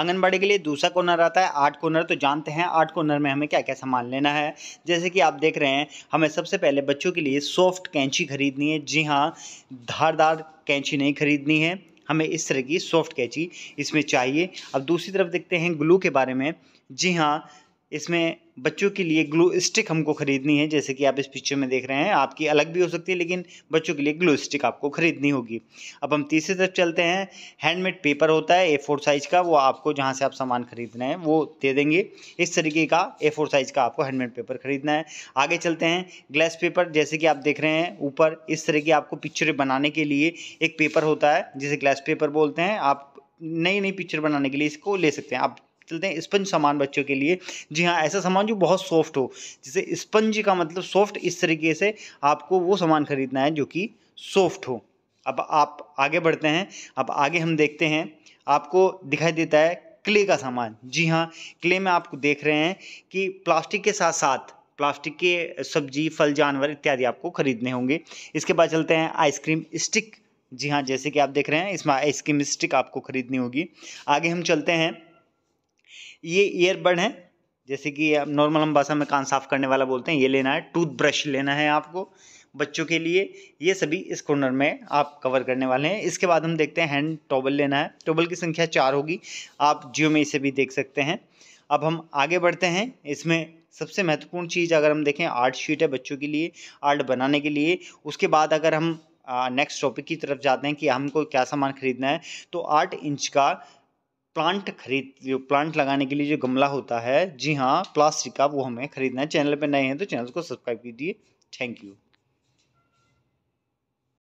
आंगनबाड़ी के लिए दूसरा कॉर्नर आता है आठ कॉर्नर तो जानते हैं आठ कॉर्नर में हमें क्या क्या सामान लेना है जैसे कि आप देख रहे हैं हमें सबसे पहले बच्चों के लिए सॉफ्ट कैंची खरीदनी है जी हाँ धारदार कैंची नहीं खरीदनी है हमें इस तरह की सॉफ्ट कैंची इसमें चाहिए अब दूसरी तरफ देखते हैं ग्लू के बारे में जी हाँ इसमें बच्चों के लिए ग्लू स्टिक हमको ख़रीदनी है जैसे कि आप इस पिक्चर में देख रहे हैं आपकी अलग भी हो सकती है लेकिन बच्चों के लिए ग्लू स्टिक आपको ख़रीदनी होगी अब हम तीसरी तरफ चलते हैं हैंडमेड पेपर होता है ए फोर साइज़ का वो आपको जहाँ से आप सामान ख़रीदना है वो दे देंगे इस तरीके का ए फोर साइज़ का आपको हैंडमेड पेपर ख़रीदना है आगे चलते हैं ग्लास पेपर जैसे कि आप देख रहे हैं ऊपर इस तरह की आपको पिक्चरें बनाने के लिए एक पेपर होता है जिसे ग्लास पेपर बोलते हैं आप नई नई पिक्चर बनाने के लिए इसको ले सकते हैं आप चलते हैं स्पंज सामान बच्चों के लिए जी हाँ ऐसा सामान जो बहुत सॉफ्ट हो जैसे स्पंज का मतलब सॉफ्ट इस तरीके से आपको वो सामान खरीदना है जो कि सॉफ्ट हो अब आप आगे बढ़ते हैं अब आगे हम देखते हैं आपको दिखाई देता है क्ले का सामान जी हाँ क्ले में आप देख रहे हैं कि प्लास्टिक के साथ साथ प्लास्टिक के सब्जी फल जानवर इत्यादि आपको खरीदने होंगे इसके बाद चलते हैं आइसक्रीम स्टिक जी हाँ जैसे कि आप देख रहे हैं इसमें आइसक्रीम स्टिक आपको खरीदनी होगी आगे हम चलते हैं ये ईयरबड है जैसे कि नॉर्मल हम भाषा में कान साफ करने वाला बोलते हैं ये लेना है टूथब्रश लेना है आपको बच्चों के लिए ये सभी इस कॉर्नर में आप कवर करने वाले हैं इसके बाद हम देखते हैं हैंड टॉबल लेना है टॉबल की संख्या चार होगी आप जियो में इसे भी देख सकते हैं अब हम आगे बढ़ते हैं इसमें सबसे महत्वपूर्ण चीज़ अगर हम देखें आर्ट शीट है बच्चों के लिए आर्ट बनाने के लिए उसके बाद अगर हम नेक्स्ट टॉपिक की तरफ जाते हैं कि हमको क्या सामान खरीदना है तो आठ इंच का प्लांट खरीद जो प्लांट लगाने के लिए जो गमला होता है जी हाँ प्लास्टिक का वो हमें खरीदना है चैनल पर नए हैं तो चैनल को सब्सक्राइब कीजिए थैंक यू